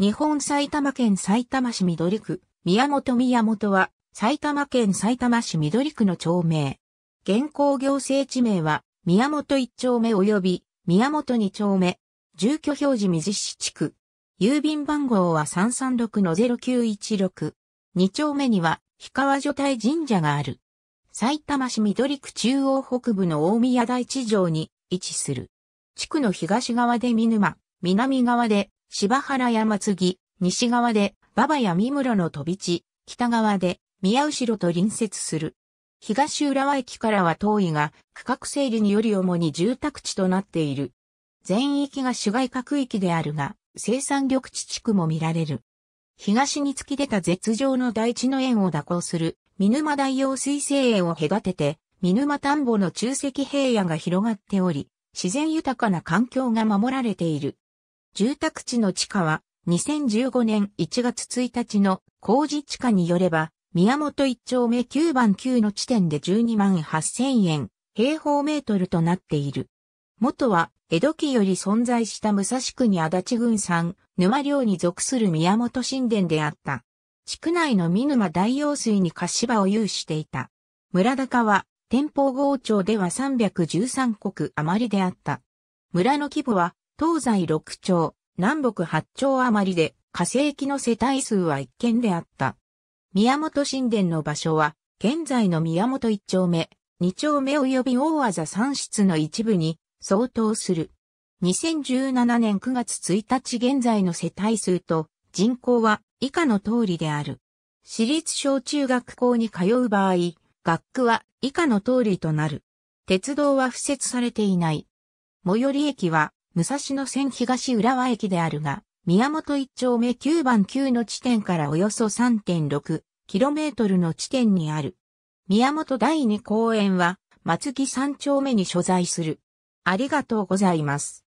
日本埼玉県埼玉市緑区、宮本宮本は、埼玉県埼玉市緑区の町名。現行行政地名は、宮本1丁目及び、宮本2丁目、住居表示水市地区。郵便番号は336-0916。2丁目には、氷川女体神社がある。埼玉市緑区中央北部の大宮台地上に位置する。地区の東側で見沼、南側で柴原山継ぎ、西側で馬場や三室の飛び地、北側で宮後と隣接する。東浦和駅からは遠いが、区画整理により主に住宅地となっている。全域が市街各域であるが、生産緑地地区も見られる。東に突き出た絶上の大地の縁を蛇行する、見沼大洋水生園を隔てて、見沼田んぼの中石平野が広がっており、自然豊かな環境が守られている。住宅地の地価は2015年1月1日の工事地価によれば、宮本一丁目9番9の地点で12万8000円、平方メートルとなっている。元は、江戸期より存在した武蔵国足立郡産、沼寮に属する宮本神殿であった。地区内の見沼大用水に貸し場を有していた。村高は、天保豪町では313国余りであった。村の規模は東西6町、南北8町余りで、火星域の世帯数は一件であった。宮本神殿の場所は、現在の宮本1丁目、2丁目及び大技三室の一部に相当する。2017年9月1日現在の世帯数と人口は以下の通りである。私立小中学校に通う場合、学区は以下の通りとなる。鉄道は付設されていない。最寄り駅は武蔵野線東浦和駅であるが、宮本一丁目9番9の地点からおよそ 3.6km の地点にある。宮本第二公園は、松木三丁目に所在する。ありがとうございます。